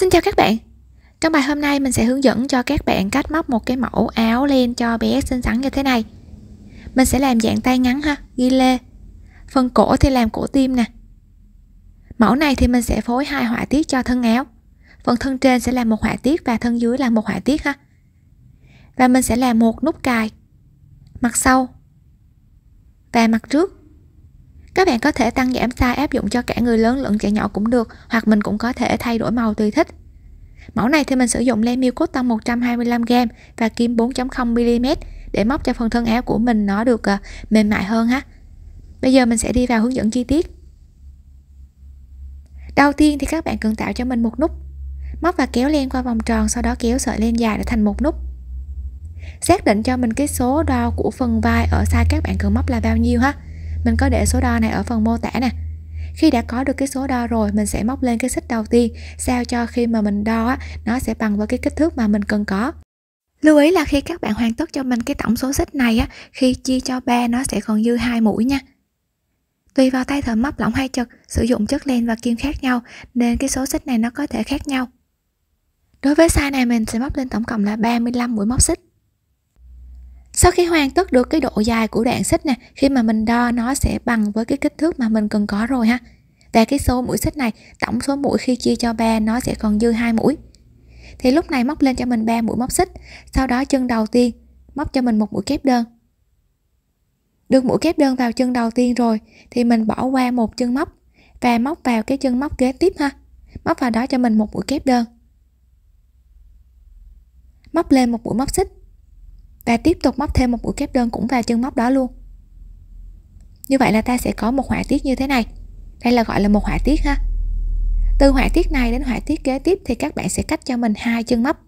Xin chào các bạn Trong bài hôm nay mình sẽ hướng dẫn cho các bạn cách móc một cái mẫu áo len cho bé xinh xắn như thế này Mình sẽ làm dạng tay ngắn ha, ghi lê Phần cổ thì làm cổ tim nè Mẫu này thì mình sẽ phối hai họa tiết cho thân áo Phần thân trên sẽ làm một họa tiết và thân dưới là một họa tiết ha Và mình sẽ làm một nút cài Mặt sau Và mặt trước các bạn có thể tăng giảm size áp dụng cho cả người lớn lẫn trẻ nhỏ cũng được, hoặc mình cũng có thể thay đổi màu tùy thích. Mẫu này thì mình sử dụng len miêu cốt tông 125g và kim 4.0mm để móc cho phần thân áo của mình nó được ờ, mềm mại hơn ha. Bây giờ mình sẽ đi vào hướng dẫn chi tiết. Đầu tiên thì các bạn cần tạo cho mình một nút. Móc và kéo len qua vòng tròn sau đó kéo sợi len dài để thành một nút. Xác định cho mình cái số đo của phần vai ở size các bạn cần móc là bao nhiêu ha mình có để số đo này ở phần mô tả nè khi đã có được cái số đo rồi mình sẽ móc lên cái xích đầu tiên sao cho khi mà mình đo á nó sẽ bằng với cái kích thước mà mình cần có Lưu ý là khi các bạn hoàn tất cho mình cái tổng số xích này á, khi chia cho ba nó sẽ còn dư hai mũi nha. Tùy vào tay thợ móc lỏng hay chật, sử dụng chất len và kim khác nhau nên cái số xích này nó có thể khác nhau. Đối với size này mình sẽ móc lên tổng cộng là 35 mũi móc xích sau khi hoàn tất được cái độ dài của đoạn xích nè khi mà mình đo nó sẽ bằng với cái kích thước mà mình cần có rồi ha và cái số mũi xích này tổng số mũi khi chia cho ba nó sẽ còn dư hai mũi thì lúc này móc lên cho mình ba mũi móc xích sau đó chân đầu tiên móc cho mình một mũi kép đơn được mũi kép đơn vào chân đầu tiên rồi thì mình bỏ qua một chân móc và móc vào cái chân móc kế tiếp ha móc vào đó cho mình một mũi kép đơn móc lên một mũi móc xích và tiếp tục móc thêm một mũi kép đơn cũng vào chân móc đó luôn như vậy là ta sẽ có một họa tiết như thế này đây là gọi là một họa tiết ha từ họa tiết này đến họa tiết kế tiếp thì các bạn sẽ cách cho mình hai chân móc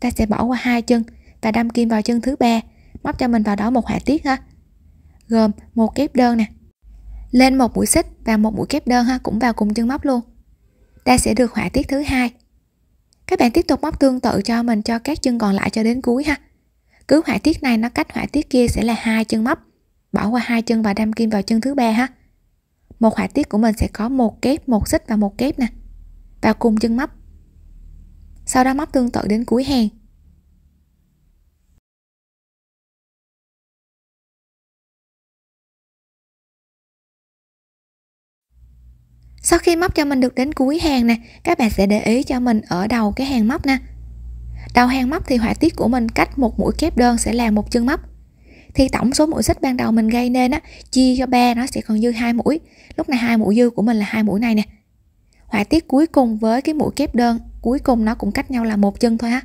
ta sẽ bỏ qua hai chân và đâm kim vào chân thứ ba móc cho mình vào đó một họa tiết ha gồm một kép đơn nè lên một mũi xích và một mũi kép đơn ha cũng vào cùng chân móc luôn ta sẽ được họa tiết thứ hai các bạn tiếp tục móc tương tự cho mình cho các chân còn lại cho đến cuối ha cứ họa tiết này nó cách họa tiết kia sẽ là hai chân móc bỏ qua hai chân và đâm kim vào chân thứ ba ha một họa tiết của mình sẽ có một kép một xích và một kép nè vào cùng chân móc sau đó móc tương tự đến cuối hàng sau khi móc cho mình được đến cuối hàng nè các bạn sẽ để ý cho mình ở đầu cái hàng móc nè đầu hàng móc thì họa tiết của mình cách một mũi kép đơn sẽ là một chân móc thì tổng số mũi xích ban đầu mình gây nên á chia cho ba nó sẽ còn dư hai mũi lúc này hai mũi dư của mình là hai mũi này nè họa tiết cuối cùng với cái mũi kép đơn cuối cùng nó cũng cách nhau là một chân thôi ha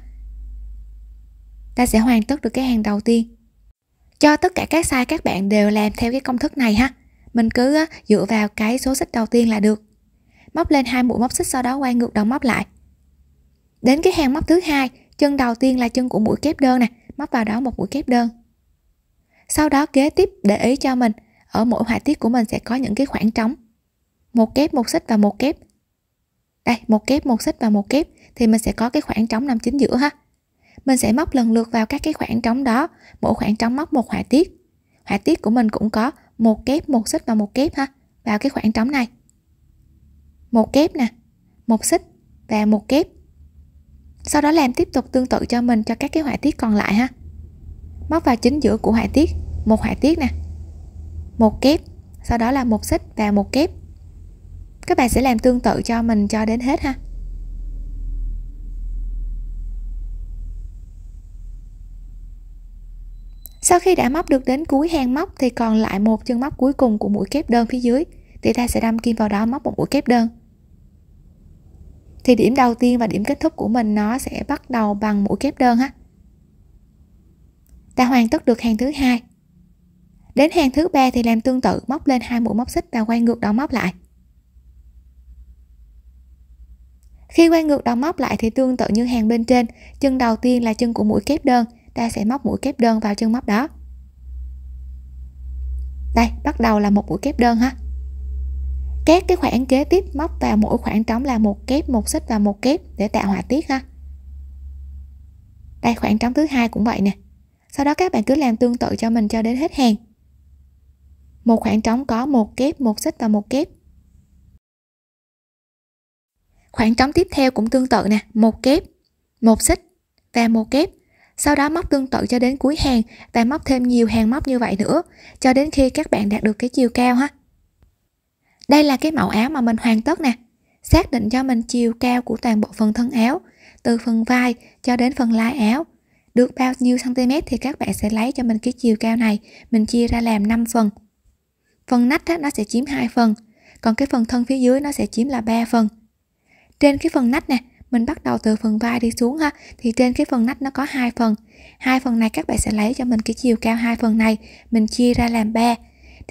ta sẽ hoàn tất được cái hàng đầu tiên cho tất cả các size các bạn đều làm theo cái công thức này ha mình cứ á, dựa vào cái số xích đầu tiên là được móc lên hai mũi móc xích sau đó quay ngược đầu móc lại đến cái hàng móc thứ hai chân đầu tiên là chân của mũi kép đơn nè móc vào đó một mũi kép đơn sau đó kế tiếp để ý cho mình ở mỗi họa tiết của mình sẽ có những cái khoảng trống một kép một xích và một kép đây một kép một xích và một kép thì mình sẽ có cái khoảng trống nằm chính giữa ha mình sẽ móc lần lượt vào các cái khoảng trống đó mỗi khoảng trống móc một họa tiết họa tiết của mình cũng có một kép một xích và một kép ha vào cái khoảng trống này một kép nè một xích và một kép sau đó làm tiếp tục tương tự cho mình cho các cái họa tiết còn lại ha móc vào chính giữa của họa tiết một họa tiết nè một kép sau đó là một xích và một kép các bạn sẽ làm tương tự cho mình cho đến hết ha sau khi đã móc được đến cuối hàng móc thì còn lại một chân móc cuối cùng của mũi kép đơn phía dưới thì ta sẽ đâm kim vào đó móc một mũi kép đơn thì điểm đầu tiên và điểm kết thúc của mình nó sẽ bắt đầu bằng mũi kép đơn ha ta hoàn tất được hàng thứ hai đến hàng thứ ba thì làm tương tự móc lên hai mũi móc xích và quay ngược đầu móc lại khi quay ngược đầu móc lại thì tương tự như hàng bên trên chân đầu tiên là chân của mũi kép đơn ta sẽ móc mũi kép đơn vào chân móc đó đây bắt đầu là một mũi kép đơn ha các cái khoảng kế tiếp móc vào mỗi khoảng trống là một kép một xích và một kép để tạo họa tiết ha đây khoảng trống thứ hai cũng vậy nè sau đó các bạn cứ làm tương tự cho mình cho đến hết hàng một khoảng trống có một kép một xích và một kép khoảng trống tiếp theo cũng tương tự nè một kép một xích và một kép sau đó móc tương tự cho đến cuối hàng và móc thêm nhiều hàng móc như vậy nữa cho đến khi các bạn đạt được cái chiều cao ha đây là cái mẫu áo mà mình hoàn tất nè. Xác định cho mình chiều cao của toàn bộ phần thân áo, từ phần vai cho đến phần lai áo. Được bao nhiêu cm thì các bạn sẽ lấy cho mình cái chiều cao này, mình chia ra làm 5 phần. Phần nách đó, nó sẽ chiếm 2 phần, còn cái phần thân phía dưới nó sẽ chiếm là 3 phần. Trên cái phần nách nè, mình bắt đầu từ phần vai đi xuống ha thì trên cái phần nách nó có hai phần hai phần này các bạn sẽ lấy cho mình cái chiều cao hai phần này mình chia ra làm ba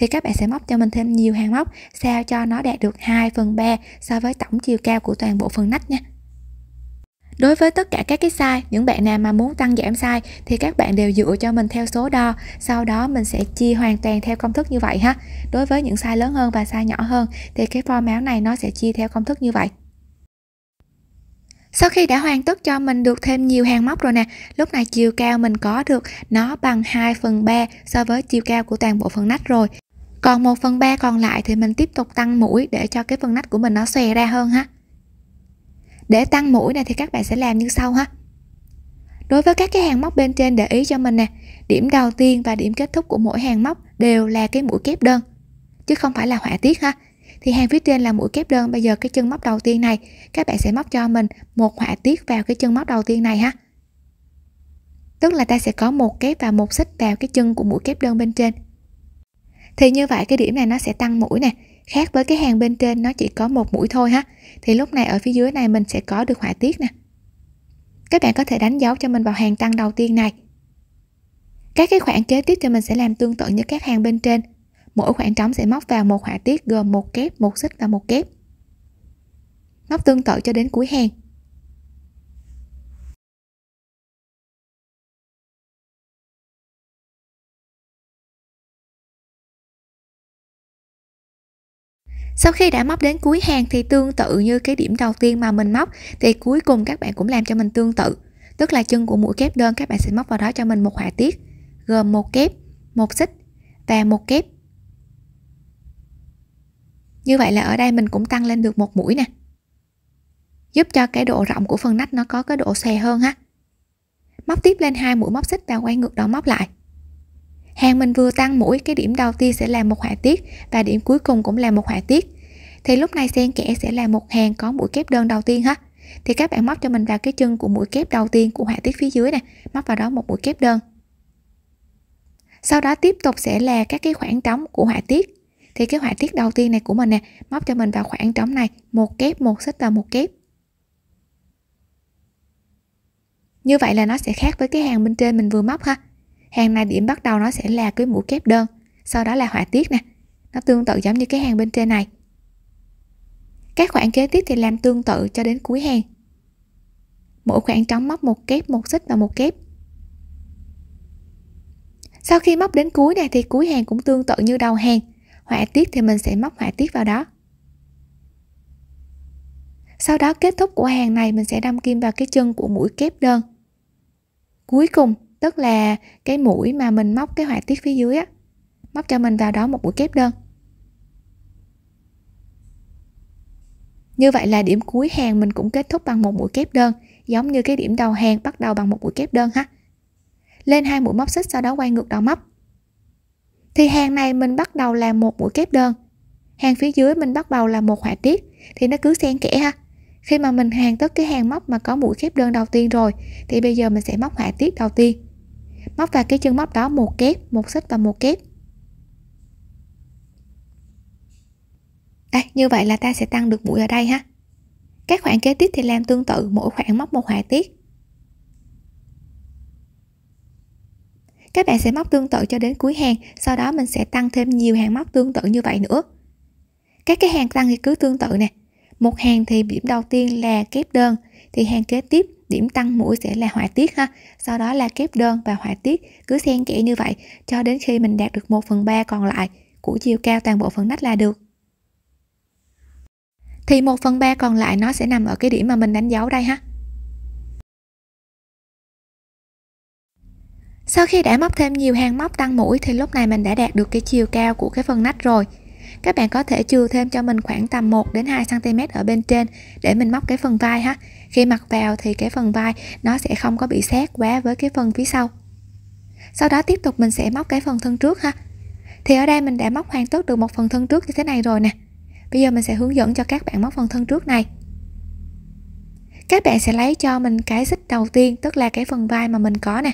thì các bạn sẽ móc cho mình thêm nhiều hàng móc sao cho nó đạt được 2 phần 3 so với tổng chiều cao của toàn bộ phần nách nha Đối với tất cả các cái size, những bạn nào mà muốn tăng giảm size thì các bạn đều dựa cho mình theo số đo, sau đó mình sẽ chia hoàn toàn theo công thức như vậy ha. Đối với những size lớn hơn và size nhỏ hơn thì cái form áo này nó sẽ chia theo công thức như vậy. Sau khi đã hoàn tất cho mình được thêm nhiều hàng móc rồi nè, lúc này chiều cao mình có được nó bằng 2 phần 3 so với chiều cao của toàn bộ phần nách rồi còn 1 phần 3 còn lại thì mình tiếp tục tăng mũi để cho cái phần nách của mình nó xòe ra hơn ha để tăng mũi này thì các bạn sẽ làm như sau ha đối với các cái hàng móc bên trên để ý cho mình nè điểm đầu tiên và điểm kết thúc của mỗi hàng móc đều là cái mũi kép đơn chứ không phải là họa tiết ha thì hàng phía trên là mũi kép đơn bây giờ cái chân móc đầu tiên này các bạn sẽ móc cho mình một họa tiết vào cái chân móc đầu tiên này ha tức là ta sẽ có một kép và một xích vào cái chân của mũi kép đơn bên trên thì như vậy cái điểm này nó sẽ tăng mũi nè khác với cái hàng bên trên nó chỉ có một mũi thôi ha thì lúc này ở phía dưới này mình sẽ có được họa tiết nè các bạn có thể đánh dấu cho mình vào hàng tăng đầu tiên này các cái khoảng kế tiếp thì mình sẽ làm tương tự như các hàng bên trên mỗi khoảng trống sẽ móc vào một họa tiết gồm một kép một xích và một kép móc tương tự cho đến cuối hàng sau khi đã móc đến cuối hàng thì tương tự như cái điểm đầu tiên mà mình móc thì cuối cùng các bạn cũng làm cho mình tương tự tức là chân của mũi kép đơn các bạn sẽ móc vào đó cho mình một họa tiết gồm một kép một xích và một kép như vậy là ở đây mình cũng tăng lên được một mũi nè giúp cho cái độ rộng của phần nách nó có cái độ xòe hơn ha móc tiếp lên hai mũi móc xích và quay ngược đầu móc lại hàng mình vừa tăng mũi cái điểm đầu tiên sẽ là một họa tiết và điểm cuối cùng cũng là một họa tiết thì lúc này xen kẽ sẽ là một hàng có mũi kép đơn đầu tiên ha thì các bạn móc cho mình vào cái chân của mũi kép đầu tiên của họa tiết phía dưới nè móc vào đó một mũi kép đơn sau đó tiếp tục sẽ là các cái khoảng trống của họa tiết thì cái họa tiết đầu tiên này của mình nè móc cho mình vào khoảng trống này một kép một xích và một kép như vậy là nó sẽ khác với cái hàng bên trên mình vừa móc ha hàng này điểm bắt đầu nó sẽ là cái mũi kép đơn sau đó là họa tiết nè nó tương tự giống như cái hàng bên trên này các khoảng kế tiếp thì làm tương tự cho đến cuối hàng mỗi khoảng trống móc một kép một xích và một kép sau khi móc đến cuối này thì cuối hàng cũng tương tự như đầu hàng họa tiết thì mình sẽ móc họa tiết vào đó sau đó kết thúc của hàng này mình sẽ đâm kim vào cái chân của mũi kép đơn cuối cùng tức là cái mũi mà mình móc cái họa tiết phía dưới á móc cho mình vào đó một mũi kép đơn như vậy là điểm cuối hàng mình cũng kết thúc bằng một mũi kép đơn giống như cái điểm đầu hàng bắt đầu bằng một mũi kép đơn ha lên hai mũi móc xích sau đó quay ngược đầu móc thì hàng này mình bắt đầu là một mũi kép đơn hàng phía dưới mình bắt đầu là một họa tiết thì nó cứ xen kẽ ha khi mà mình hàng tất cái hàng móc mà có mũi kép đơn đầu tiên rồi thì bây giờ mình sẽ móc họa tiết đầu tiên móc vào cái chân móc đó một kép một xích và một kép đây à, như vậy là ta sẽ tăng được mũi ở đây ha các khoảng kế tiếp thì làm tương tự mỗi khoảng móc một họa tiết các bạn sẽ móc tương tự cho đến cuối hàng sau đó mình sẽ tăng thêm nhiều hàng móc tương tự như vậy nữa các cái hàng tăng thì cứ tương tự nè một hàng thì điểm đầu tiên là kép đơn thì hàng kế tiếp điểm tăng mũi sẽ là họa tiết ha sau đó là kép đơn và họa tiết cứ xen kẽ như vậy cho đến khi mình đạt được 1 phần 3 còn lại của chiều cao toàn bộ phần nách là được thì 1 phần 3 còn lại nó sẽ nằm ở cái điểm mà mình đánh dấu đây ha sau khi đã móc thêm nhiều hàng móc tăng mũi thì lúc này mình đã đạt được cái chiều cao của cái phần nách rồi các bạn có thể chừa thêm cho mình khoảng tầm 1 đến 2 cm ở bên trên để mình móc cái phần vai ha khi mặc vào thì cái phần vai nó sẽ không có bị sát quá với cái phần phía sau sau đó tiếp tục mình sẽ móc cái phần thân trước ha thì ở đây mình đã móc hoàn tất được một phần thân trước như thế này rồi nè bây giờ mình sẽ hướng dẫn cho các bạn móc phần thân trước này các bạn sẽ lấy cho mình cái xích đầu tiên tức là cái phần vai mà mình có nè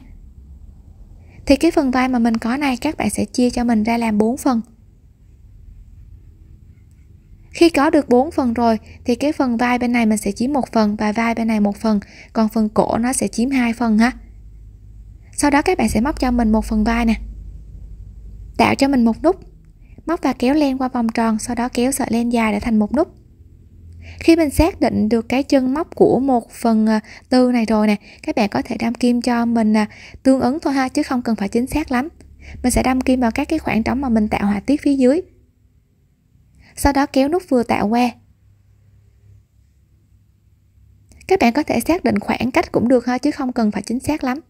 thì cái phần vai mà mình có này các bạn sẽ chia cho mình ra làm 4 phần khi có được 4 phần rồi thì cái phần vai bên này mình sẽ chiếm một phần và vai bên này một phần, còn phần cổ nó sẽ chiếm hai phần ha. Sau đó các bạn sẽ móc cho mình một phần vai nè. Tạo cho mình một nút. Móc và kéo len qua vòng tròn, sau đó kéo sợi len dài để thành một nút. Khi mình xác định được cái chân móc của một phần à, tư này rồi nè, các bạn có thể đâm kim cho mình à, tương ứng thôi ha chứ không cần phải chính xác lắm. Mình sẽ đâm kim vào các cái khoảng trống mà mình tạo họa tiết phía dưới sau đó kéo nút vừa tạo qua các bạn có thể xác định khoảng cách cũng được thôi chứ không cần phải chính xác lắm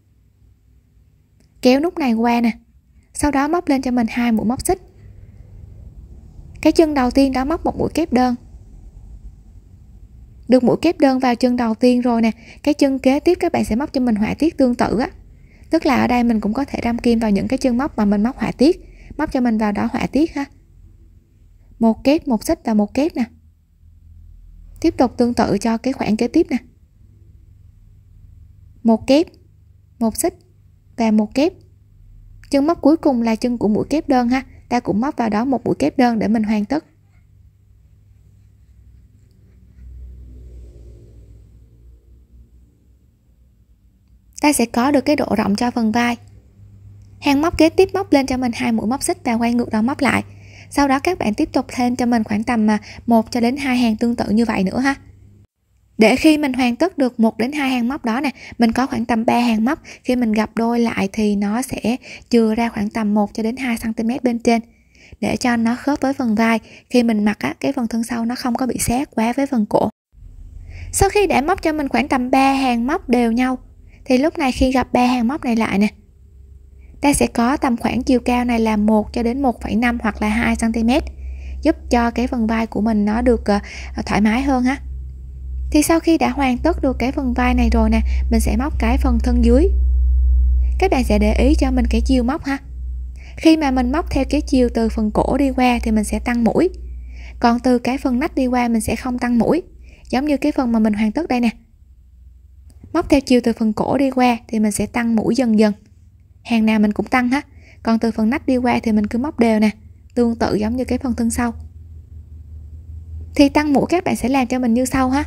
kéo nút này qua nè sau đó móc lên cho mình hai mũi móc xích cái chân đầu tiên đã móc một mũi kép đơn được mũi kép đơn vào chân đầu tiên rồi nè cái chân kế tiếp các bạn sẽ móc cho mình họa tiết tương tự á tức là ở đây mình cũng có thể đâm kim vào những cái chân móc mà mình móc họa tiết móc cho mình vào đó họa tiết ha một kép một xích và một kép nè tiếp tục tương tự cho cái khoảng kế tiếp nè một kép một xích và một kép chân móc cuối cùng là chân của mũi kép đơn ha ta cũng móc vào đó một mũi kép đơn để mình hoàn tất ta sẽ có được cái độ rộng cho phần vai hàng móc kế tiếp móc lên cho mình hai mũi móc xích và quay ngược đầu móc lại sau đó các bạn tiếp tục thêm cho mình khoảng tầm à, một cho đến hai hàng tương tự như vậy nữa ha để khi mình hoàn tất được một đến hai hàng móc đó nè mình có khoảng tầm 3 hàng móc khi mình gặp đôi lại thì nó sẽ chừa ra khoảng tầm 1 cho đến 2 cm bên trên để cho nó khớp với phần vai khi mình mặc á, cái phần thân sau nó không có bị sát quá với phần cổ sau khi đã móc cho mình khoảng tầm 3 hàng móc đều nhau thì lúc này khi gặp ba hàng móc này lại nè ta sẽ có tầm khoảng chiều cao này là 1 cho đến 1,5 hoặc là 2 cm giúp cho cái phần vai của mình nó được ờ, ờ, thoải mái hơn ha thì sau khi đã hoàn tất được cái phần vai này rồi nè mình sẽ móc cái phần thân dưới các bạn sẽ để ý cho mình cái chiều móc ha khi mà mình móc theo cái chiều từ phần cổ đi qua thì mình sẽ tăng mũi còn từ cái phần nách đi qua mình sẽ không tăng mũi giống như cái phần mà mình hoàn tất đây nè móc theo chiều từ phần cổ đi qua thì mình sẽ tăng mũi dần dần hàng nào mình cũng tăng hết còn từ phần nách đi qua thì mình cứ móc đều nè tương tự giống như cái phần thân sau thì tăng mũi các bạn sẽ làm cho mình như sau ha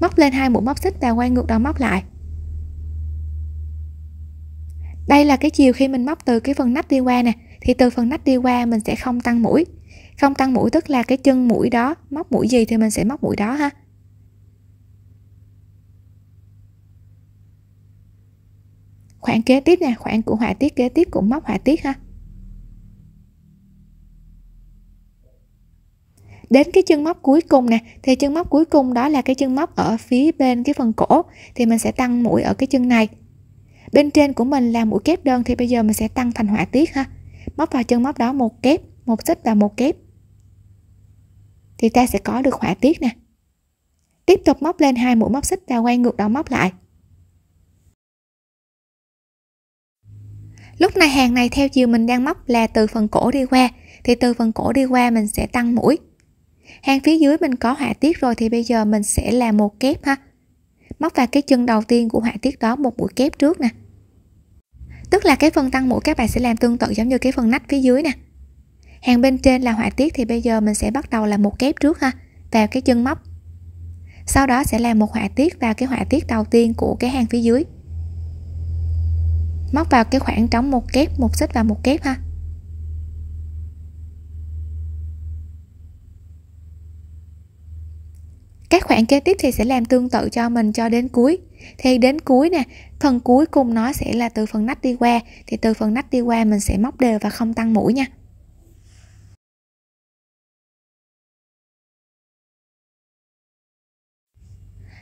móc lên hai mũi móc xích và quay ngược đầu móc lại đây là cái chiều khi mình móc từ cái phần nách đi qua nè thì từ phần nách đi qua mình sẽ không tăng mũi không tăng mũi tức là cái chân mũi đó móc mũi gì thì mình sẽ móc mũi đó ha khoảng kế tiếp nè khoảng của họa tiết kế tiếp cũng móc họa tiết ha đến cái chân móc cuối cùng nè thì chân móc cuối cùng đó là cái chân móc ở phía bên cái phần cổ thì mình sẽ tăng mũi ở cái chân này bên trên của mình là mũi kép đơn thì bây giờ mình sẽ tăng thành họa tiết ha móc vào chân móc đó một kép một xích và một kép thì ta sẽ có được họa tiết nè tiếp tục móc lên hai mũi móc xích và quay ngược đầu móc lại lúc này hàng này theo chiều mình đang móc là từ phần cổ đi qua thì từ phần cổ đi qua mình sẽ tăng mũi hàng phía dưới mình có họa tiết rồi thì bây giờ mình sẽ làm một kép ha móc vào cái chân đầu tiên của họa tiết đó một mũi kép trước nè tức là cái phần tăng mũi các bạn sẽ làm tương tự giống như cái phần nách phía dưới nè hàng bên trên là họa tiết thì bây giờ mình sẽ bắt đầu làm một kép trước ha vào cái chân móc sau đó sẽ làm một họa tiết vào cái họa tiết đầu tiên của cái hàng phía dưới móc vào cái khoảng trống một kép một xích và một kép ha các khoảng kế tiếp thì sẽ làm tương tự cho mình cho đến cuối thì đến cuối nè phần cuối cùng nó sẽ là từ phần nách đi qua thì từ phần nách đi qua mình sẽ móc đều và không tăng mũi nha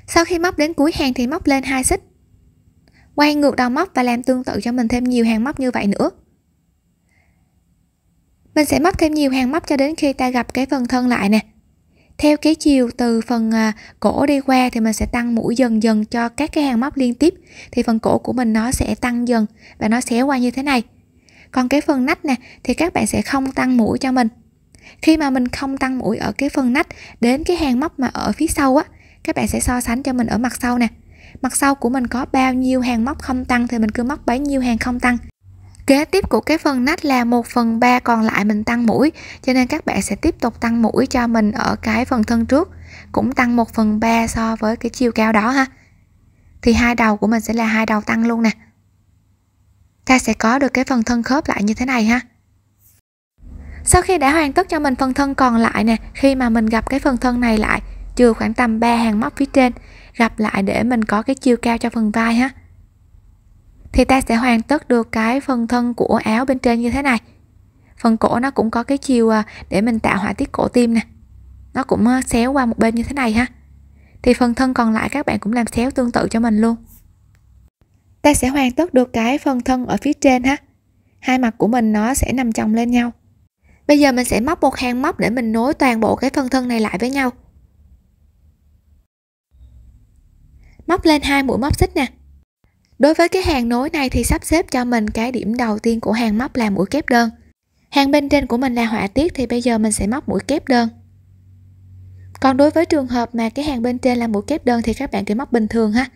sau khi móc đến cuối hàng thì móc lên hai xích quay ngược đầu móc và làm tương tự cho mình thêm nhiều hàng móc như vậy nữa mình sẽ móc thêm nhiều hàng móc cho đến khi ta gặp cái phần thân lại nè theo cái chiều từ phần à, cổ đi qua thì mình sẽ tăng mũi dần dần cho các cái hàng móc liên tiếp thì phần cổ của mình nó sẽ tăng dần và nó xéo qua như thế này còn cái phần nách nè thì các bạn sẽ không tăng mũi cho mình khi mà mình không tăng mũi ở cái phần nách đến cái hàng móc mà ở phía sau á các bạn sẽ so sánh cho mình ở mặt sau nè mặt sau của mình có bao nhiêu hàng móc không tăng thì mình cứ móc bấy nhiêu hàng không tăng kế tiếp của cái phần nách là 1 phần 3 còn lại mình tăng mũi cho nên các bạn sẽ tiếp tục tăng mũi cho mình ở cái phần thân trước cũng tăng 1 phần 3 so với cái chiều cao đó ha thì hai đầu của mình sẽ là hai đầu tăng luôn nè ta sẽ có được cái phần thân khớp lại như thế này ha sau khi đã hoàn tất cho mình phần thân còn lại nè khi mà mình gặp cái phần thân này lại trừ khoảng tầm 3 hàng móc phía trên gặp lại để mình có cái chiều cao cho phần vai ha thì ta sẽ hoàn tất được cái phần thân của áo bên trên như thế này phần cổ nó cũng có cái chiều à, để mình tạo họa tiết cổ tim nè nó cũng à, xéo qua một bên như thế này ha thì phần thân còn lại các bạn cũng làm xéo tương tự cho mình luôn ta sẽ hoàn tất được cái phần thân ở phía trên ha hai mặt của mình nó sẽ nằm chồng lên nhau bây giờ mình sẽ móc một hàng móc để mình nối toàn bộ cái phần thân này lại với nhau móc lên hai mũi móc xích nè đối với cái hàng nối này thì sắp xếp cho mình cái điểm đầu tiên của hàng móc là mũi kép đơn hàng bên trên của mình là họa tiết thì bây giờ mình sẽ móc mũi kép đơn còn đối với trường hợp mà cái hàng bên trên là mũi kép đơn thì các bạn cứ móc bình thường ha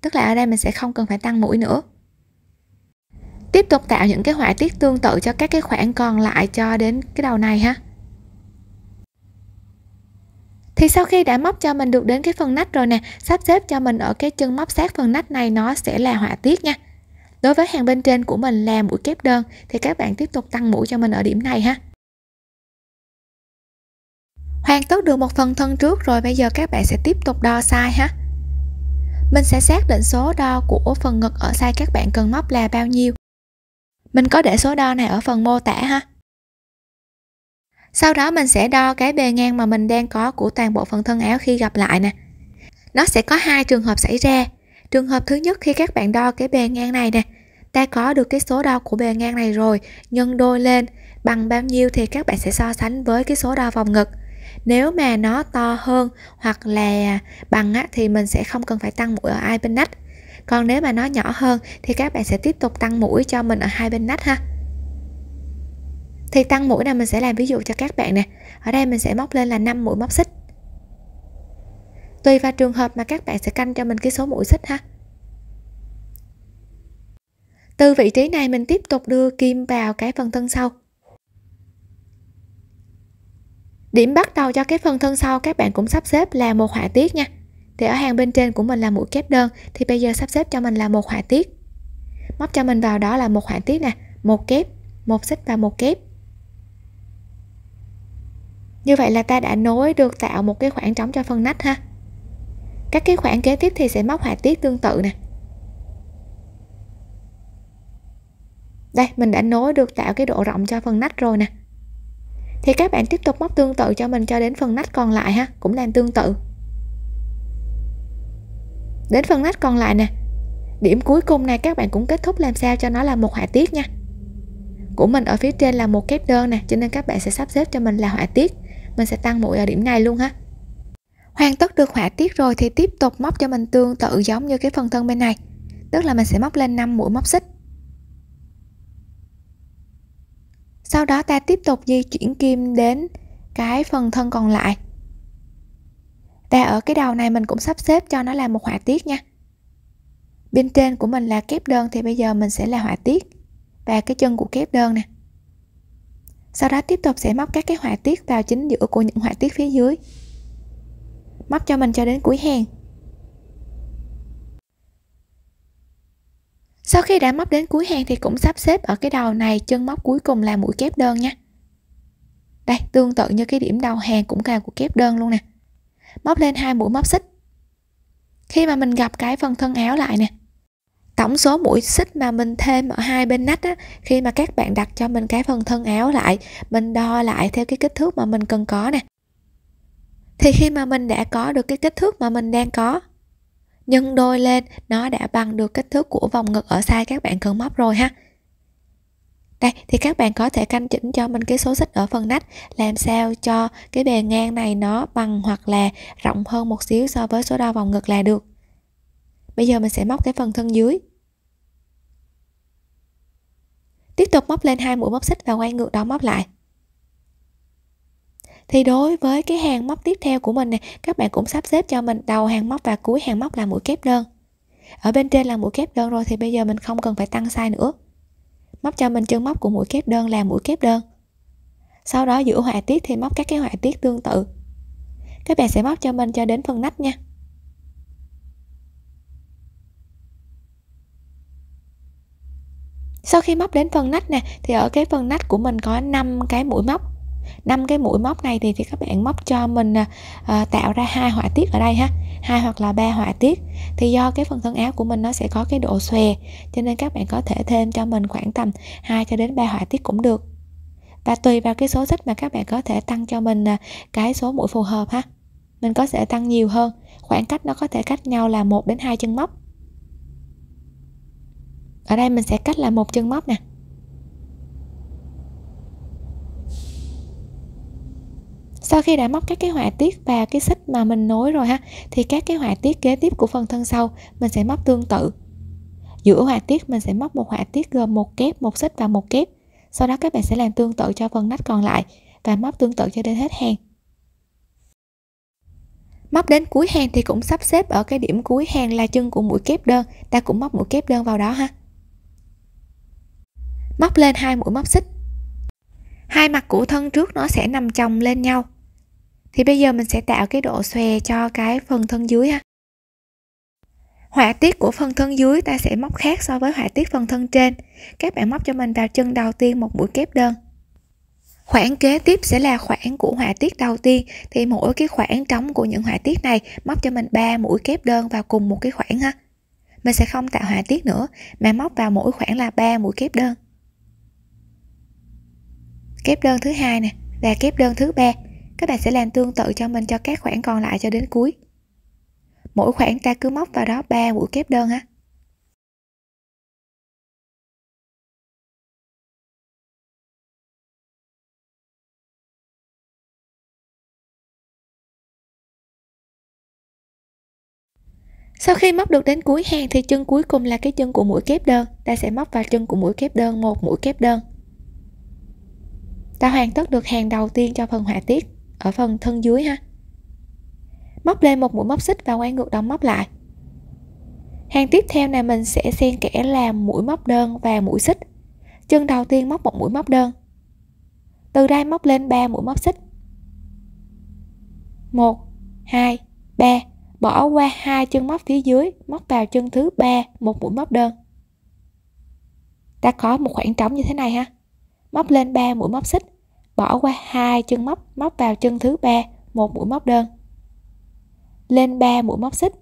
tức là ở đây mình sẽ không cần phải tăng mũi nữa tiếp tục tạo những cái họa tiết tương tự cho các cái khoảng còn lại cho đến cái đầu này ha thì sau khi đã móc cho mình được đến cái phần nách rồi nè sắp xếp cho mình ở cái chân móc sát phần nách này nó sẽ là họa tiết nha đối với hàng bên trên của mình là mũi kép đơn thì các bạn tiếp tục tăng mũi cho mình ở điểm này ha hoàn tất được một phần thân trước rồi bây giờ các bạn sẽ tiếp tục đo size ha mình sẽ xác định số đo của phần ngực ở size các bạn cần móc là bao nhiêu mình có để số đo này ở phần mô tả ha sau đó mình sẽ đo cái bề ngang mà mình đang có của toàn bộ phần thân áo khi gặp lại nè nó sẽ có hai trường hợp xảy ra trường hợp thứ nhất khi các bạn đo cái bề ngang này nè ta có được cái số đo của bề ngang này rồi nhân đôi lên bằng bao nhiêu thì các bạn sẽ so sánh với cái số đo vòng ngực nếu mà nó to hơn hoặc là bằng á, thì mình sẽ không cần phải tăng mũi ở hai bên nách còn nếu mà nó nhỏ hơn thì các bạn sẽ tiếp tục tăng mũi cho mình ở hai bên nách ha thì tăng mũi nào mình sẽ làm ví dụ cho các bạn nè ở đây mình sẽ móc lên là 5 mũi móc xích tùy vào trường hợp mà các bạn sẽ canh cho mình cái số mũi xích ha từ vị trí này mình tiếp tục đưa kim vào cái phần thân sau điểm bắt đầu cho cái phần thân sau các bạn cũng sắp xếp là một họa tiết nha thì ở hàng bên trên của mình là mũi kép đơn thì bây giờ sắp xếp cho mình là một họa tiết móc cho mình vào đó là một họa tiết nè một kép một xích và một kép như vậy là ta đã nối được tạo một cái khoảng trống cho phần nách ha các cái khoảng kế tiếp thì sẽ móc họa tiết tương tự nè đây mình đã nối được tạo cái độ rộng cho phần nách rồi nè thì các bạn tiếp tục móc tương tự cho mình cho đến phần nách còn lại ha cũng làm tương tự đến phần nách còn lại nè điểm cuối cùng này các bạn cũng kết thúc làm sao cho nó là một họa tiết nha của mình ở phía trên là một kép đơn nè cho nên các bạn sẽ sắp xếp cho mình là họa tiết mình sẽ tăng mũi ở điểm này luôn ha hoàn tất được họa tiết rồi thì tiếp tục móc cho mình tương tự giống như cái phần thân bên này tức là mình sẽ móc lên 5 mũi móc xích sau đó ta tiếp tục di chuyển kim đến cái phần thân còn lại và ở cái đầu này mình cũng sắp xếp cho nó là một họa tiết nha bên trên của mình là kép đơn thì bây giờ mình sẽ là họa tiết và cái chân của kép đơn nè sau đó tiếp tục sẽ móc các cái họa tiết vào chính giữa của những họa tiết phía dưới. Móc cho mình cho đến cuối hàng. Sau khi đã móc đến cuối hàng thì cũng sắp xếp ở cái đầu này chân móc cuối cùng là mũi kép đơn nhé Đây, tương tự như cái điểm đầu hàng cũng là của kép đơn luôn nè. Móc lên hai mũi móc xích. Khi mà mình gặp cái phần thân áo lại nè, tổng số mũi xích mà mình thêm ở hai bên nách á, khi mà các bạn đặt cho mình cái phần thân áo lại mình đo lại theo cái kích thước mà mình cần có nè thì khi mà mình đã có được cái kích thước mà mình đang có nhân đôi lên nó đã bằng được kích thước của vòng ngực ở size các bạn cần móc rồi ha đây thì các bạn có thể canh chỉnh cho mình cái số xích ở phần nách làm sao cho cái bề ngang này nó bằng hoặc là rộng hơn một xíu so với số đo vòng ngực là được bây giờ mình sẽ móc cái phần thân dưới tiếp tục móc lên hai mũi móc xích và quay ngược đầu móc lại thì đối với cái hàng móc tiếp theo của mình này các bạn cũng sắp xếp cho mình đầu hàng móc và cuối hàng móc là mũi kép đơn ở bên trên là mũi kép đơn rồi thì bây giờ mình không cần phải tăng size nữa móc cho mình chân móc của mũi kép đơn là mũi kép đơn sau đó giữa họa tiết thì móc các cái họa tiết tương tự các bạn sẽ móc cho mình cho đến phần nách nha sau khi móc đến phần nách nè thì ở cái phần nách của mình có 5 cái mũi móc năm cái mũi móc này thì, thì các bạn móc cho mình à, à, tạo ra hai họa tiết ở đây ha hai hoặc là ba họa tiết thì do cái phần thân áo của mình nó sẽ có cái độ xòe cho nên các bạn có thể thêm cho mình khoảng tầm hai cho đến ba họa tiết cũng được và tùy vào cái số sách mà các bạn có thể tăng cho mình à, cái số mũi phù hợp ha mình có thể tăng nhiều hơn khoảng cách nó có thể cách nhau là một đến hai chân móc ở đây mình sẽ cắt là một chân móc nè sau khi đã móc các cái họa tiết và cái xích mà mình nối rồi ha thì các cái họa tiết kế tiếp của phần thân sau mình sẽ móc tương tự giữa họa tiết mình sẽ móc một họa tiết gồm một kép một xích và một kép sau đó các bạn sẽ làm tương tự cho phần nách còn lại và móc tương tự cho đến hết hàng móc đến cuối hàng thì cũng sắp xếp ở cái điểm cuối hàng là chân của mũi kép đơn ta cũng móc mũi kép đơn vào đó ha móc lên hai mũi móc xích hai mặt của thân trước nó sẽ nằm chồng lên nhau thì bây giờ mình sẽ tạo cái độ xòe cho cái phần thân dưới ha họa tiết của phần thân dưới ta sẽ móc khác so với họa tiết phần thân trên các bạn móc cho mình vào chân đầu tiên một mũi kép đơn khoảng kế tiếp sẽ là khoảng của họa tiết đầu tiên thì mỗi cái khoảng trống của những họa tiết này móc cho mình 3 mũi kép đơn vào cùng một cái khoảng ha mình sẽ không tạo họa tiết nữa mà móc vào mỗi khoảng là 3 mũi kép đơn kép đơn thứ hai nè và kép đơn thứ ba các bạn sẽ làm tương tự cho mình cho các khoảng còn lại cho đến cuối mỗi khoảng ta cứ móc vào đó ba mũi kép đơn ha Sau khi móc được đến cuối hàng thì chân cuối cùng là cái chân của mũi kép đơn, ta sẽ móc vào chân của mũi kép đơn một mũi kép đơn ta hoàn tất được hàng đầu tiên cho phần họa tiết ở phần thân dưới ha móc lên một mũi móc xích và quay ngược đóng móc lại hàng tiếp theo này mình sẽ xen kẽ làm mũi móc đơn và mũi xích chân đầu tiên móc một mũi móc đơn từ đây móc lên 3 mũi móc xích 1 2 3 bỏ qua hai chân móc phía dưới móc vào chân thứ ba một mũi móc đơn ta có một khoảng trống như thế này ha móc lên 3 mũi móc xích bỏ qua hai chân móc móc vào chân thứ ba một mũi móc đơn lên 3 mũi móc xích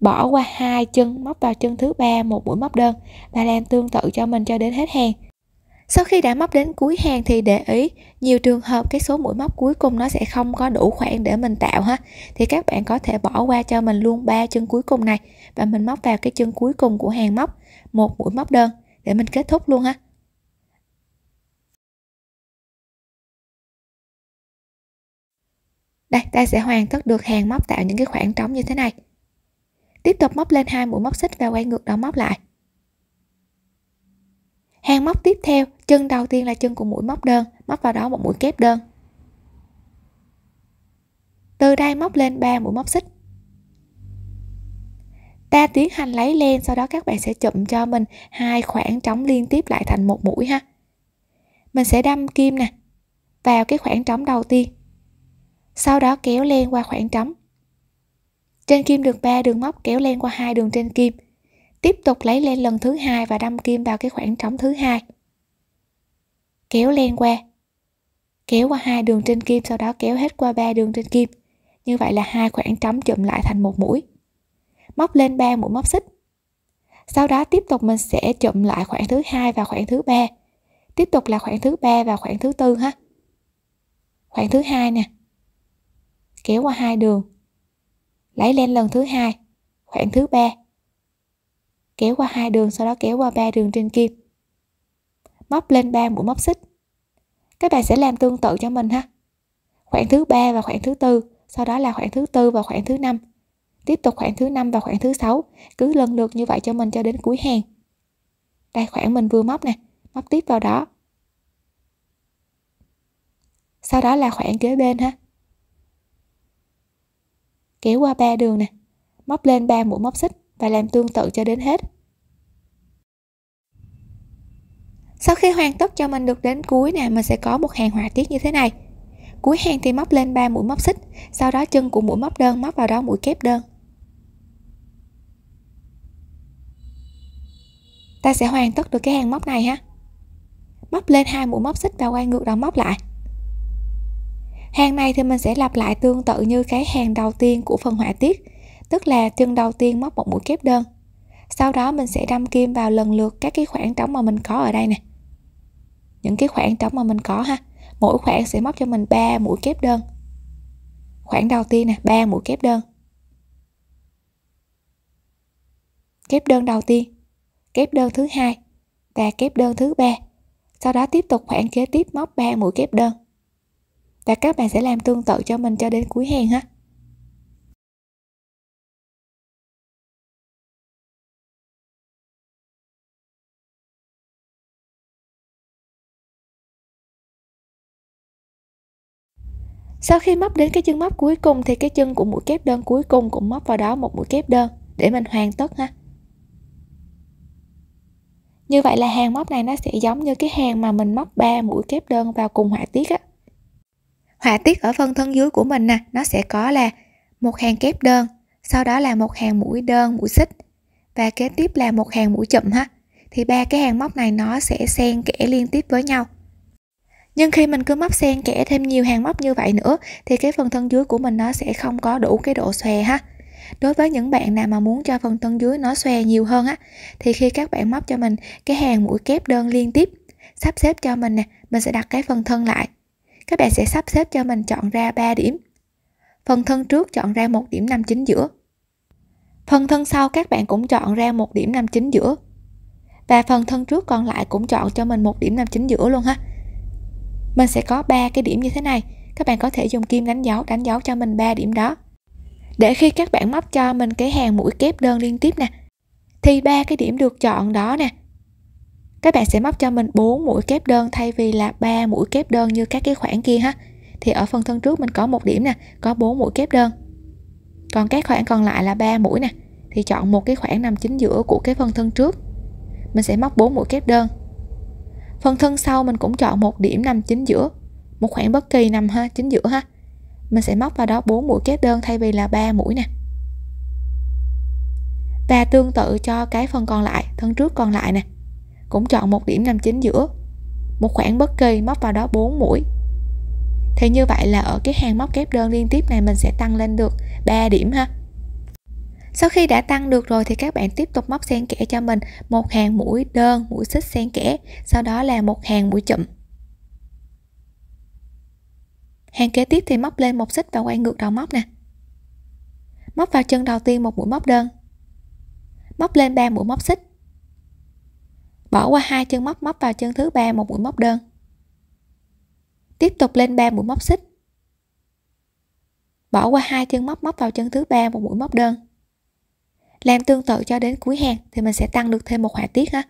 bỏ qua hai chân móc vào chân thứ ba một mũi móc đơn và làm tương tự cho mình cho đến hết hàng sau khi đã móc đến cuối hàng thì để ý nhiều trường hợp cái số mũi móc cuối cùng nó sẽ không có đủ khoảng để mình tạo ha thì các bạn có thể bỏ qua cho mình luôn ba chân cuối cùng này và mình móc vào cái chân cuối cùng của hàng móc một mũi móc đơn để mình kết thúc luôn ha đây ta sẽ hoàn tất được hàng móc tạo những cái khoảng trống như thế này tiếp tục móc lên hai mũi móc xích và quay ngược đầu móc lại hàng móc tiếp theo chân đầu tiên là chân của mũi móc đơn móc vào đó một mũi kép đơn từ đây móc lên 3 mũi móc xích ta tiến hành lấy len sau đó các bạn sẽ chụm cho mình hai khoảng trống liên tiếp lại thành một mũi ha mình sẽ đâm kim nè vào cái khoảng trống đầu tiên sau đó kéo len qua khoảng trống. Trên kim được 3 đường móc kéo len qua hai đường trên kim, tiếp tục lấy len lần thứ hai và đâm kim vào cái khoảng trống thứ hai. Kéo len qua, kéo qua hai đường trên kim sau đó kéo hết qua ba đường trên kim. Như vậy là hai khoảng trống chụm lại thành một mũi. Móc lên 3 mũi móc xích. Sau đó tiếp tục mình sẽ chụm lại khoảng thứ hai và khoảng thứ ba. Tiếp tục là khoảng thứ ba và khoảng thứ tư ha. Khoảng thứ hai nè, kéo qua hai đường lấy lên lần thứ hai khoảng thứ ba kéo qua hai đường sau đó kéo qua ba đường trên kim móc lên ba mũi móc xích các bạn sẽ làm tương tự cho mình ha khoảng thứ ba và khoảng thứ tư sau đó là khoảng thứ tư và khoảng thứ năm tiếp tục khoảng thứ năm và khoảng thứ sáu cứ lần lượt như vậy cho mình cho đến cuối hàng đây khoảng mình vừa móc nè móc tiếp vào đó sau đó là khoảng kế bên ha kéo qua ba đường nè móc lên ba mũi móc xích và làm tương tự cho đến hết sau khi hoàn tất cho mình được đến cuối nè mình sẽ có một hàng họa tiết như thế này cuối hàng thì móc lên 3 mũi móc xích sau đó chân của mũi móc đơn móc vào đó mũi kép đơn ta sẽ hoàn tất được cái hàng móc này ha móc lên hai mũi móc xích và quay ngược đầu móc lại hàng này thì mình sẽ lặp lại tương tự như cái hàng đầu tiên của phần họa tiết tức là chân đầu tiên móc một mũi kép đơn sau đó mình sẽ đâm kim vào lần lượt các cái khoảng trống mà mình có ở đây nè những cái khoảng trống mà mình có ha mỗi khoảng sẽ móc cho mình 3 mũi kép đơn khoảng đầu tiên nè 3 mũi kép đơn kép đơn đầu tiên kép đơn thứ hai và kép đơn thứ ba sau đó tiếp tục khoảng kế tiếp móc 3 mũi kép đơn và các bạn sẽ làm tương tự cho mình cho đến cuối hàng ha Sau khi móc đến cái chân móc cuối cùng thì cái chân của mũi kép đơn cuối cùng cũng móc vào đó một mũi kép đơn để mình hoàn tất ha. Như vậy là hàng móc này nó sẽ giống như cái hàng mà mình móc 3 mũi kép đơn vào cùng họa tiết á họa tiết ở phần thân dưới của mình nè nó sẽ có là một hàng kép đơn sau đó là một hàng mũi đơn mũi xích và kế tiếp là một hàng mũi chậm ha thì ba cái hàng móc này nó sẽ xen kẽ liên tiếp với nhau nhưng khi mình cứ móc xen kẽ thêm nhiều hàng móc như vậy nữa thì cái phần thân dưới của mình nó sẽ không có đủ cái độ xòe ha đối với những bạn nào mà muốn cho phần thân dưới nó xòe nhiều hơn á thì khi các bạn móc cho mình cái hàng mũi kép đơn liên tiếp sắp xếp cho mình nè mình sẽ đặt cái phần thân lại các bạn sẽ sắp xếp cho mình chọn ra 3 điểm. Phần thân trước chọn ra một điểm nằm chính giữa. Phần thân sau các bạn cũng chọn ra một điểm nằm chính giữa. Và phần thân trước còn lại cũng chọn cho mình một điểm nằm chính giữa luôn ha. Mình sẽ có ba cái điểm như thế này. Các bạn có thể dùng kim đánh dấu đánh dấu cho mình 3 điểm đó. Để khi các bạn móc cho mình cái hàng mũi kép đơn liên tiếp nè thì ba cái điểm được chọn đó nè các bạn sẽ móc cho mình 4 mũi kép đơn thay vì là 3 mũi kép đơn như các cái khoảng kia ha thì ở phần thân trước mình có một điểm nè có 4 mũi kép đơn còn các khoảng còn lại là 3 mũi nè thì chọn một cái khoảng nằm chính giữa của cái phần thân trước mình sẽ móc 4 mũi kép đơn phần thân sau mình cũng chọn một điểm nằm chính giữa một khoảng bất kỳ nằm ha chính giữa ha mình sẽ móc vào đó 4 mũi kép đơn thay vì là 3 mũi nè và tương tự cho cái phần còn lại thân trước còn lại nè cũng chọn một điểm nằm chính giữa một khoảng bất kỳ móc vào đó 4 mũi thì như vậy là ở cái hàng móc kép đơn liên tiếp này mình sẽ tăng lên được 3 điểm ha sau khi đã tăng được rồi thì các bạn tiếp tục móc xen kẽ cho mình một hàng mũi đơn mũi xích xen kẽ sau đó là một hàng mũi chụm hàng kế tiếp thì móc lên một xích và quay ngược đầu móc nè móc vào chân đầu tiên một mũi móc đơn móc lên 3 mũi móc xích bỏ qua hai chân móc móc vào chân thứ ba một mũi móc đơn tiếp tục lên ba mũi móc xích bỏ qua hai chân móc móc vào chân thứ ba một mũi móc đơn làm tương tự cho đến cuối hàng thì mình sẽ tăng được thêm một họa tiết ha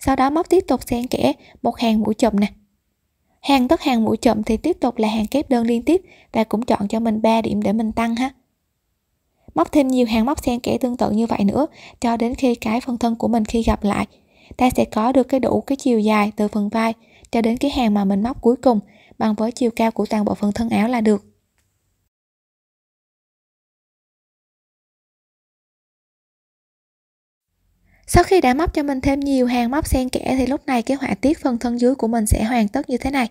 sau đó móc tiếp tục xen kẽ một hàng mũi chùm nè hàng tất hàng mũi chùm thì tiếp tục là hàng kép đơn liên tiếp và cũng chọn cho mình 3 điểm để mình tăng ha móc thêm nhiều hàng móc xen kẽ tương tự như vậy nữa cho đến khi cái phần thân của mình khi gặp lại ta sẽ có được cái đủ cái chiều dài từ phần vai cho đến cái hàng mà mình móc cuối cùng bằng với chiều cao của toàn bộ phần thân áo là được. Sau khi đã móc cho mình thêm nhiều hàng móc xen kẽ thì lúc này cái họa tiết phần thân dưới của mình sẽ hoàn tất như thế này.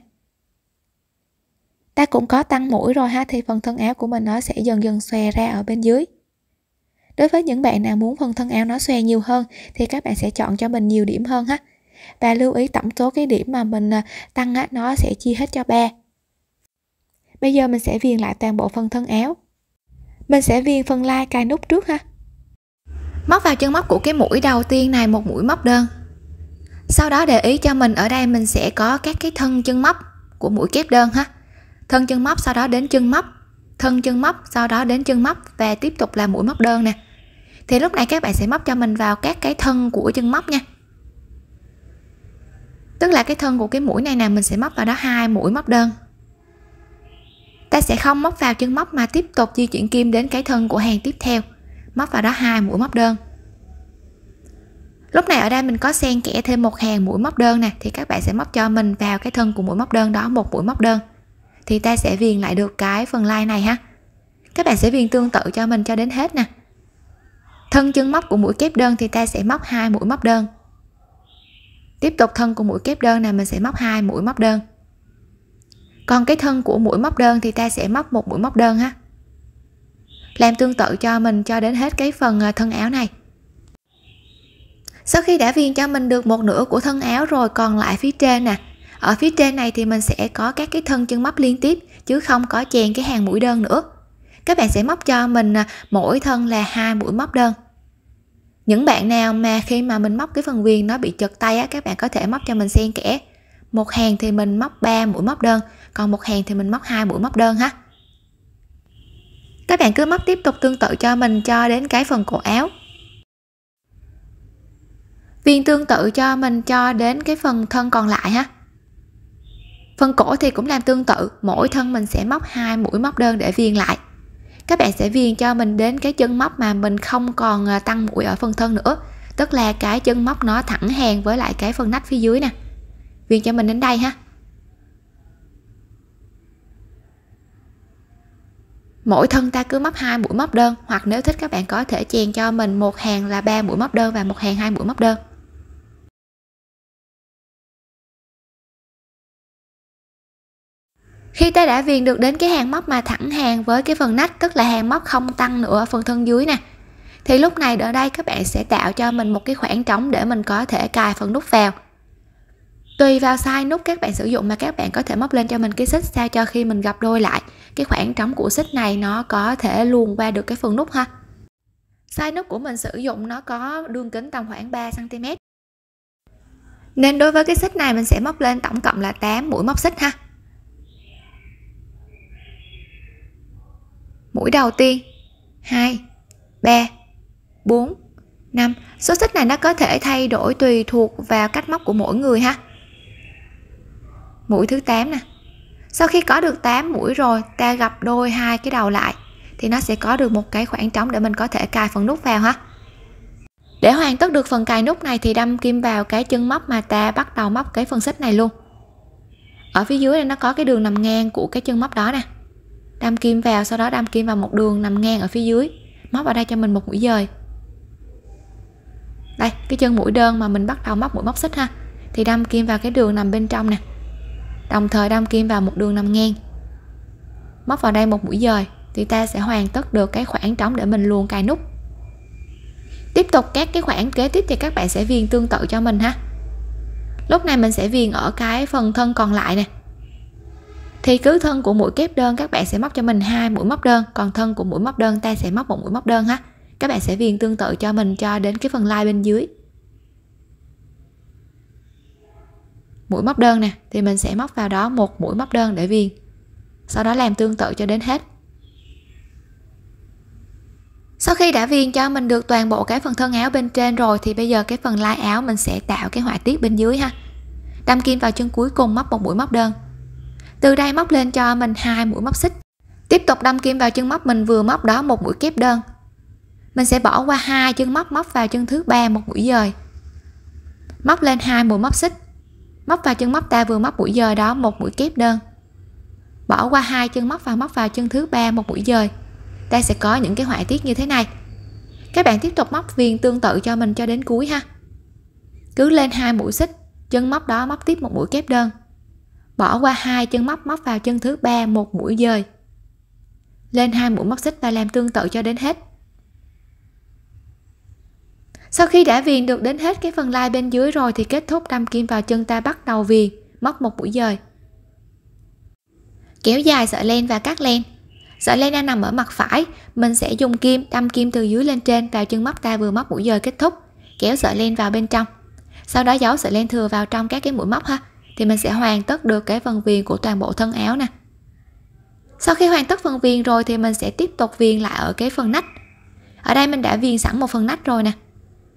Ta cũng có tăng mũi rồi ha thì phần thân áo của mình nó sẽ dần dần xòe ra ở bên dưới. Đối với những bạn nào muốn phần thân áo nó xòe nhiều hơn thì các bạn sẽ chọn cho mình nhiều điểm hơn ha. Và lưu ý tổng số cái điểm mà mình à, tăng nó sẽ chia hết cho 3. Bây giờ mình sẽ viền lại toàn bộ phần thân áo. Mình sẽ viền phần lai cài nút trước ha. Móc vào chân móc của cái mũi đầu tiên này một mũi móc đơn. Sau đó để ý cho mình ở đây mình sẽ có các cái thân chân móc của mũi kép đơn ha. Thân chân móc sau đó đến chân móc, thân chân móc sau đó đến chân móc và tiếp tục là mũi móc đơn nè thì lúc này các bạn sẽ móc cho mình vào các cái thân của chân móc nha tức là cái thân của cái mũi này nè mình sẽ móc vào đó hai mũi móc đơn ta sẽ không móc vào chân móc mà tiếp tục di chuyển kim đến cái thân của hàng tiếp theo móc vào đó hai mũi móc đơn lúc này ở đây mình có xen kẽ thêm một hàng mũi móc đơn nè thì các bạn sẽ móc cho mình vào cái thân của mũi móc đơn đó một mũi móc đơn thì ta sẽ viền lại được cái phần lai này ha các bạn sẽ viền tương tự cho mình cho đến hết nè thân chân móc của mũi kép đơn thì ta sẽ móc hai mũi móc đơn tiếp tục thân của mũi kép đơn này mình sẽ móc hai mũi móc đơn còn cái thân của mũi móc đơn thì ta sẽ móc một mũi móc đơn ha làm tương tự cho mình cho đến hết cái phần à, thân áo này sau khi đã viền cho mình được một nửa của thân áo rồi còn lại phía trên nè ở phía trên này thì mình sẽ có các cái thân chân móc liên tiếp chứ không có chèn cái hàng mũi đơn nữa các bạn sẽ móc cho mình à, mỗi thân là hai mũi móc đơn những bạn nào mà khi mà mình móc cái phần viên nó bị chật tay á các bạn có thể móc cho mình xen kẽ một hàng thì mình móc 3 mũi móc đơn còn một hàng thì mình móc hai mũi móc đơn ha các bạn cứ móc tiếp tục tương tự cho mình cho đến cái phần cổ áo viên tương tự cho mình cho đến cái phần thân còn lại ha phần cổ thì cũng làm tương tự mỗi thân mình sẽ móc hai mũi móc đơn để viên lại các bạn sẽ viền cho mình đến cái chân móc mà mình không còn à, tăng mũi ở phần thân nữa tức là cái chân móc nó thẳng hàng với lại cái phần nách phía dưới nè viền cho mình đến đây ha mỗi thân ta cứ móc hai mũi móc đơn hoặc nếu thích các bạn có thể chèn cho mình một hàng là ba mũi móc đơn và một hàng hai mũi móc đơn khi ta đã viền được đến cái hàng móc mà thẳng hàng với cái phần nách tức là hàng móc không tăng nữa ở phần thân dưới nè thì lúc này ở đây các bạn sẽ tạo cho mình một cái khoảng trống để mình có thể cài phần nút vào tùy vào size nút các bạn sử dụng mà các bạn có thể móc lên cho mình cái xích sao cho khi mình gặp đôi lại cái khoảng trống của xích này nó có thể luồn qua được cái phần nút ha size nút của mình sử dụng nó có đường kính tầm khoảng 3 cm nên đối với cái xích này mình sẽ móc lên tổng cộng là 8 mũi móc xích ha mũi đầu tiên 2 3 4 5 số xích này nó có thể thay đổi tùy thuộc vào cách móc của mỗi người ha mũi thứ 8 nè sau khi có được 8 mũi rồi ta gặp đôi hai cái đầu lại thì nó sẽ có được một cái khoảng trống để mình có thể cài phần nút vào ha để hoàn tất được phần cài nút này thì đâm kim vào cái chân móc mà ta bắt đầu móc cái phần xích này luôn ở phía dưới này nó có cái đường nằm ngang của cái chân móc đó nè đâm kim vào sau đó đâm kim vào một đường nằm ngang ở phía dưới móc vào đây cho mình một mũi dời đây cái chân mũi đơn mà mình bắt đầu móc mũi móc xích ha thì đâm kim vào cái đường nằm bên trong nè đồng thời đâm kim vào một đường nằm ngang móc vào đây một mũi dời thì ta sẽ hoàn tất được cái khoảng trống để mình luồn cài nút tiếp tục các cái khoảng kế tiếp thì các bạn sẽ viền tương tự cho mình ha lúc này mình sẽ viền ở cái phần thân còn lại nè thì cứ thân của mũi kép đơn các bạn sẽ móc cho mình hai mũi móc đơn còn thân của mũi móc đơn ta sẽ móc một mũi móc đơn ha các bạn sẽ viền tương tự cho mình cho đến cái phần lai bên dưới mũi móc đơn nè thì mình sẽ móc vào đó một mũi móc đơn để viền sau đó làm tương tự cho đến hết sau khi đã viền cho mình được toàn bộ cái phần thân áo bên trên rồi thì bây giờ cái phần lai áo mình sẽ tạo cái họa tiết bên dưới ha đâm kim vào chân cuối cùng móc một mũi móc đơn từ đây móc lên cho mình hai mũi móc xích tiếp tục đâm kim vào chân móc mình vừa móc đó một mũi kép đơn mình sẽ bỏ qua hai chân móc móc vào chân thứ ba một mũi dời móc lên hai mũi móc xích móc vào chân móc ta vừa móc mũi dời đó một mũi kép đơn bỏ qua hai chân móc và móc vào chân thứ ba một mũi dời ta sẽ có những cái họa tiết như thế này các bạn tiếp tục móc viên tương tự cho mình cho đến cuối ha cứ lên hai mũi xích chân móc đó móc tiếp một mũi kép đơn bỏ qua hai chân móc móc vào chân thứ ba một mũi dời lên hai mũi móc xích và làm tương tự cho đến hết sau khi đã viền được đến hết cái phần lai bên dưới rồi thì kết thúc đâm kim vào chân ta bắt đầu viền móc một mũi dời kéo dài sợi len và cắt len sợi len đang nằm ở mặt phải mình sẽ dùng kim đâm kim từ dưới lên trên vào chân móc ta vừa móc mũi dời kết thúc kéo sợi len vào bên trong sau đó giấu sợi len thừa vào trong các cái mũi móc ha thì mình sẽ hoàn tất được cái phần viền của toàn bộ thân áo nè sau khi hoàn tất phần viền rồi thì mình sẽ tiếp tục viền lại ở cái phần nách ở đây mình đã viền sẵn một phần nách rồi nè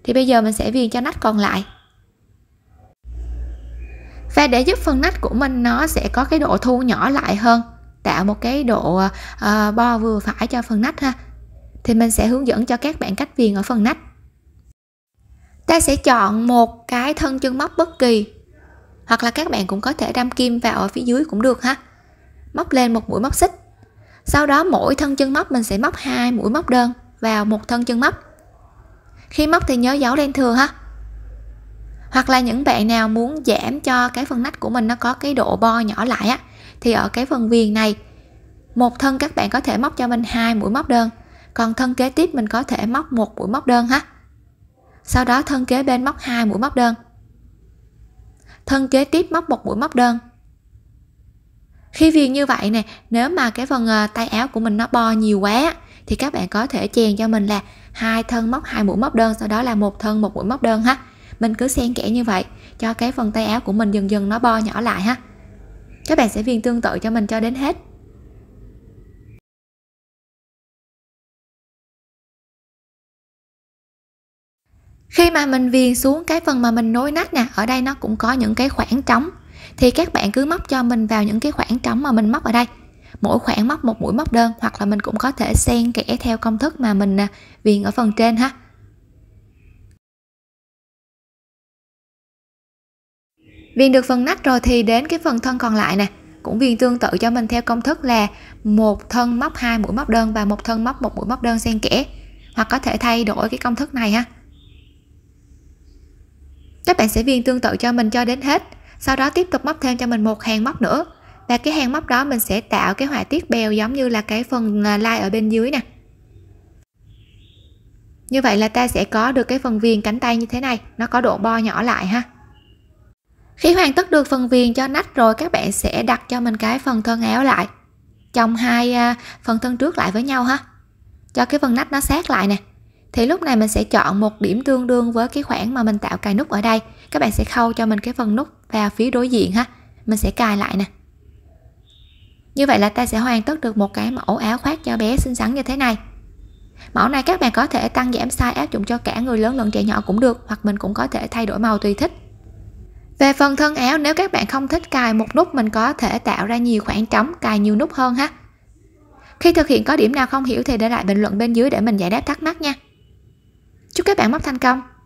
thì bây giờ mình sẽ viền cho nách còn lại và để giúp phần nách của mình nó sẽ có cái độ thu nhỏ lại hơn tạo một cái độ uh, bo vừa phải cho phần nách ha thì mình sẽ hướng dẫn cho các bạn cách viền ở phần nách ta sẽ chọn một cái thân chân móc bất kỳ hoặc là các bạn cũng có thể đâm kim vào ở phía dưới cũng được ha móc lên một mũi móc xích sau đó mỗi thân chân móc mình sẽ móc hai mũi móc đơn vào một thân chân móc khi móc thì nhớ dấu đen thừa ha hoặc là những bạn nào muốn giảm cho cái phần nách của mình nó có cái độ bo nhỏ lại á thì ở cái phần viền này một thân các bạn có thể móc cho mình hai mũi móc đơn còn thân kế tiếp mình có thể móc một mũi móc đơn ha sau đó thân kế bên móc hai mũi móc đơn thân kế tiếp móc một mũi móc đơn khi viền như vậy nè nếu mà cái phần ờ, tay áo của mình nó bo nhiều quá thì các bạn có thể chèn cho mình là hai thân móc hai mũi móc đơn sau đó là một thân một mũi móc đơn ha mình cứ xen kẽ như vậy cho cái phần tay áo của mình dần dần nó bo nhỏ lại ha các bạn sẽ viền tương tự cho mình cho đến hết khi mà mình viền xuống cái phần mà mình nối nách nè ở đây nó cũng có những cái khoảng trống thì các bạn cứ móc cho mình vào những cái khoảng trống mà mình móc ở đây mỗi khoảng móc một mũi móc đơn hoặc là mình cũng có thể xen kẽ theo công thức mà mình à, viền ở phần trên ha viền được phần nách rồi thì đến cái phần thân còn lại nè cũng viền tương tự cho mình theo công thức là một thân móc hai mũi móc đơn và một thân móc một mũi móc đơn xen kẽ hoặc có thể thay đổi cái công thức này ha các bạn sẽ viên tương tự cho mình cho đến hết sau đó tiếp tục móc thêm cho mình một hàng móc nữa và cái hàng móc đó mình sẽ tạo cái họa tiết bèo giống như là cái phần à, lai ở bên dưới nè như vậy là ta sẽ có được cái phần viền cánh tay như thế này nó có độ bo nhỏ lại ha khi hoàn tất được phần viền cho nách rồi các bạn sẽ đặt cho mình cái phần thân áo lại chồng hai à, phần thân trước lại với nhau ha cho cái phần nách nó sát lại nè thì lúc này mình sẽ chọn một điểm tương đương với cái khoảng mà mình tạo cài nút ở đây các bạn sẽ khâu cho mình cái phần nút vào phía đối diện ha mình sẽ cài lại nè như vậy là ta sẽ hoàn tất được một cái mẫu áo khoác cho bé xinh xắn như thế này mẫu này các bạn có thể tăng giảm size áp dụng cho cả người lớn lẫn trẻ nhỏ cũng được hoặc mình cũng có thể thay đổi màu tùy thích về phần thân áo nếu các bạn không thích cài một nút mình có thể tạo ra nhiều khoảng trống cài nhiều nút hơn ha khi thực hiện có điểm nào không hiểu thì để lại bình luận bên dưới để mình giải đáp thắc mắc nha Chúc các bạn móc thành công!